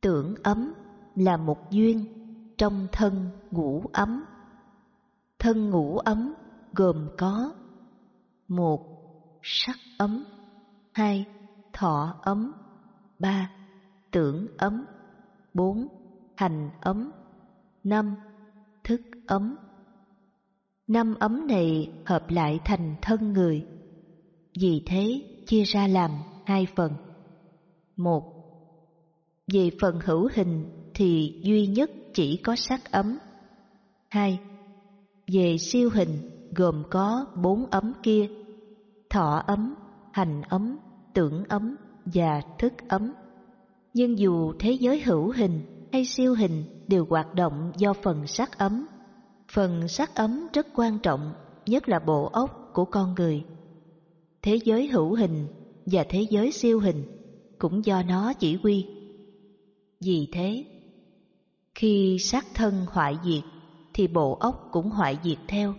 tưởng ấm là một duyên trong thân ngũ ấm thân ngũ ấm gồm có một sắc ấm hai thọ ấm ba tưởng ấm bốn hành ấm năm thức ấm năm ấm này hợp lại thành thân người vì thế chia ra làm hai phần một về phần hữu hình thì duy nhất chỉ có sắc ấm. 2. Về siêu hình gồm có bốn ấm kia, thọ ấm, hành ấm, tưởng ấm và thức ấm. Nhưng dù thế giới hữu hình hay siêu hình đều hoạt động do phần sắc ấm. Phần sắc ấm rất quan trọng, nhất là bộ óc của con người. Thế giới hữu hình và thế giới siêu hình cũng do nó chỉ huy vì thế, khi sát thân hoại diệt thì bộ óc cũng hoại diệt theo.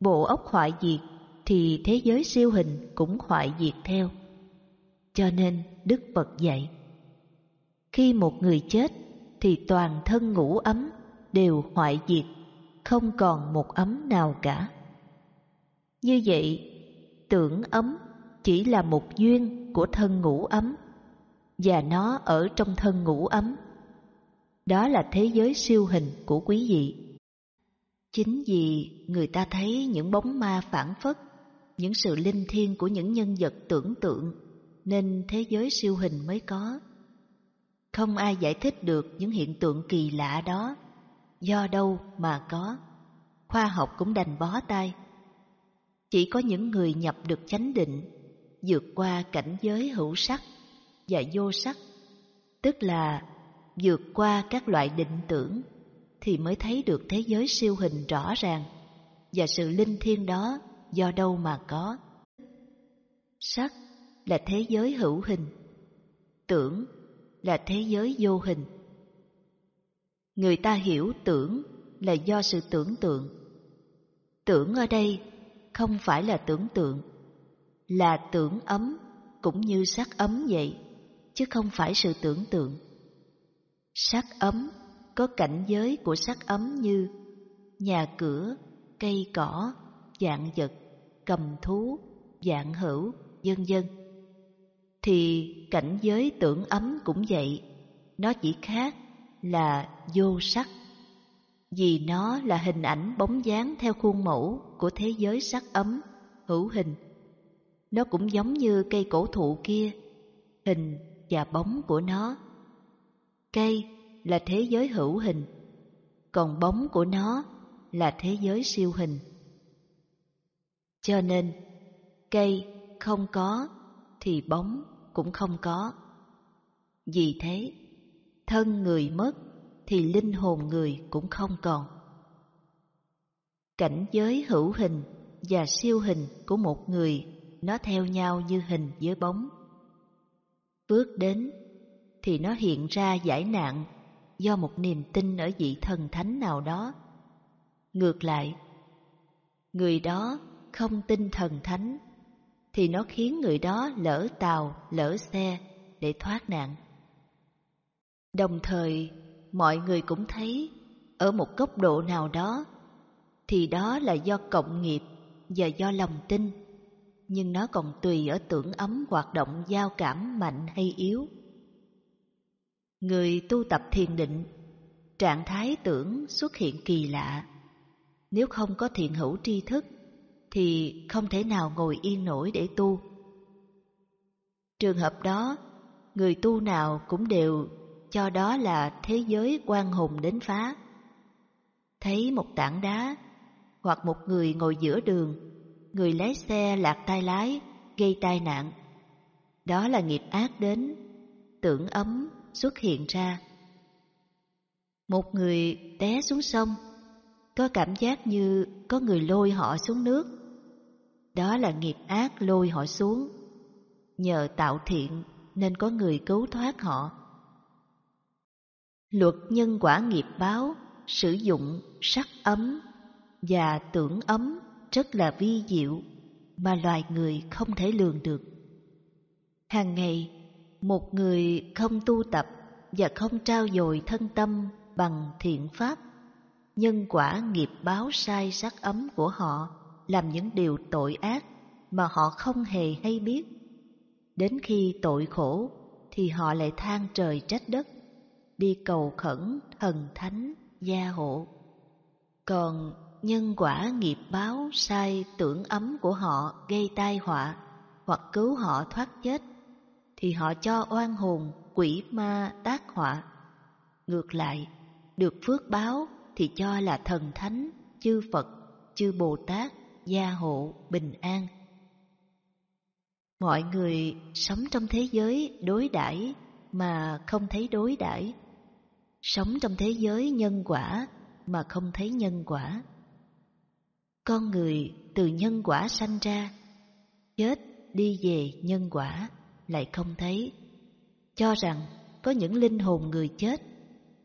Bộ óc hoại diệt thì thế giới siêu hình cũng hoại diệt theo. Cho nên Đức Phật dạy, khi một người chết thì toàn thân ngũ ấm đều hoại diệt, không còn một ấm nào cả. Như vậy, tưởng ấm chỉ là một duyên của thân ngũ ấm và nó ở trong thân ngủ ấm. Đó là thế giới siêu hình của quý vị. Chính vì người ta thấy những bóng ma phản phất, những sự linh thiêng của những nhân vật tưởng tượng, nên thế giới siêu hình mới có. Không ai giải thích được những hiện tượng kỳ lạ đó, do đâu mà có. Khoa học cũng đành bó tay. Chỉ có những người nhập được chánh định, vượt qua cảnh giới hữu sắc và vô sắc, tức là vượt qua các loại định tưởng thì mới thấy được thế giới siêu hình rõ ràng và sự linh thiêng đó do đâu mà có. Sắc là thế giới hữu hình, tưởng là thế giới vô hình. Người ta hiểu tưởng là do sự tưởng tượng. Tưởng ở đây không phải là tưởng tượng, là tưởng ấm cũng như sắc ấm vậy chứ không phải sự tưởng tượng. Sắc ấm có cảnh giới của sắc ấm như nhà cửa, cây cỏ, dạng vật, cầm thú, dạng hữu, vân dân. Thì cảnh giới tưởng ấm cũng vậy, nó chỉ khác là vô sắc. Vì nó là hình ảnh bóng dáng theo khuôn mẫu của thế giới sắc ấm, hữu hình. Nó cũng giống như cây cổ thụ kia, hình và bóng của nó. Cây là thế giới hữu hình, còn bóng của nó là thế giới siêu hình. Cho nên, cây không có thì bóng cũng không có. Vì thế, thân người mất thì linh hồn người cũng không còn. Cảnh giới hữu hình và siêu hình của một người nó theo nhau như hình với bóng. Bước đến thì nó hiện ra giải nạn do một niềm tin ở vị thần thánh nào đó. Ngược lại, người đó không tin thần thánh thì nó khiến người đó lỡ tàu, lỡ xe để thoát nạn. Đồng thời, mọi người cũng thấy ở một góc độ nào đó thì đó là do cộng nghiệp và do lòng tin nhưng nó còn tùy ở tưởng ấm hoạt động giao cảm mạnh hay yếu. Người tu tập thiền định, trạng thái tưởng xuất hiện kỳ lạ. Nếu không có thiện hữu tri thức, thì không thể nào ngồi yên nổi để tu. Trường hợp đó, người tu nào cũng đều cho đó là thế giới quan hùng đến phá. Thấy một tảng đá hoặc một người ngồi giữa đường người lái xe lạc tay lái, gây tai nạn. Đó là nghiệp ác đến, tưởng ấm xuất hiện ra. Một người té xuống sông, có cảm giác như có người lôi họ xuống nước. Đó là nghiệp ác lôi họ xuống. Nhờ tạo thiện nên có người cứu thoát họ. Luật nhân quả nghiệp báo sử dụng sắc ấm và tưởng ấm rất là vi diệu mà loài người không thể lường được. Hàng ngày, một người không tu tập và không trao dồi thân tâm bằng thiện pháp, nhân quả nghiệp báo sai sắc ấm của họ làm những điều tội ác mà họ không hề hay biết. Đến khi tội khổ thì họ lại than trời trách đất, đi cầu khẩn thần thánh gia hộ. Còn nhân quả nghiệp báo sai tưởng ấm của họ gây tai họa hoặc cứu họ thoát chết, thì họ cho oan hồn, quỷ ma tác họa. Ngược lại, được phước báo thì cho là thần thánh, chư Phật, chư Bồ Tát, gia hộ, bình an. Mọi người sống trong thế giới đối đãi mà không thấy đối đãi, sống trong thế giới nhân quả mà không thấy nhân quả. Con người từ nhân quả sanh ra, chết đi về nhân quả lại không thấy. Cho rằng có những linh hồn người chết,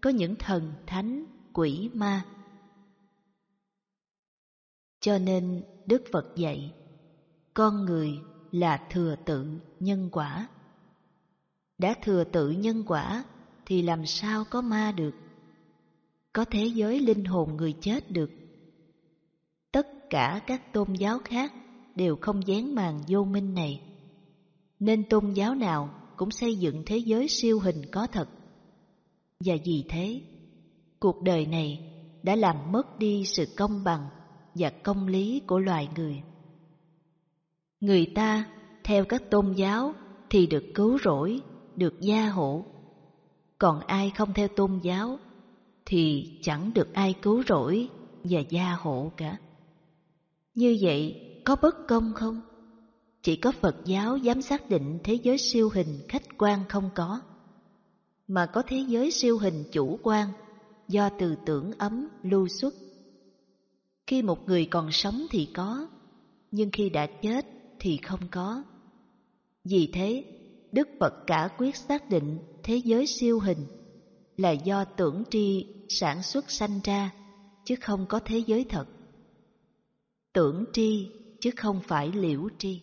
có những thần, thánh, quỷ, ma. Cho nên Đức Phật dạy, con người là thừa tự nhân quả. Đã thừa tự nhân quả thì làm sao có ma được? Có thế giới linh hồn người chết được? cả các tôn giáo khác đều không dán màn vô minh này. Nên tôn giáo nào cũng xây dựng thế giới siêu hình có thật. Và vì thế, cuộc đời này đã làm mất đi sự công bằng và công lý của loài người. Người ta, theo các tôn giáo, thì được cứu rỗi, được gia hộ. Còn ai không theo tôn giáo, thì chẳng được ai cứu rỗi và gia hộ cả. Như vậy có bất công không? Chỉ có Phật giáo dám xác định thế giới siêu hình khách quan không có, mà có thế giới siêu hình chủ quan do từ tưởng ấm lưu xuất. Khi một người còn sống thì có, nhưng khi đã chết thì không có. Vì thế, Đức Phật cả quyết xác định thế giới siêu hình là do tưởng tri sản xuất sanh ra, chứ không có thế giới thật tưởng tri chứ không phải liễu tri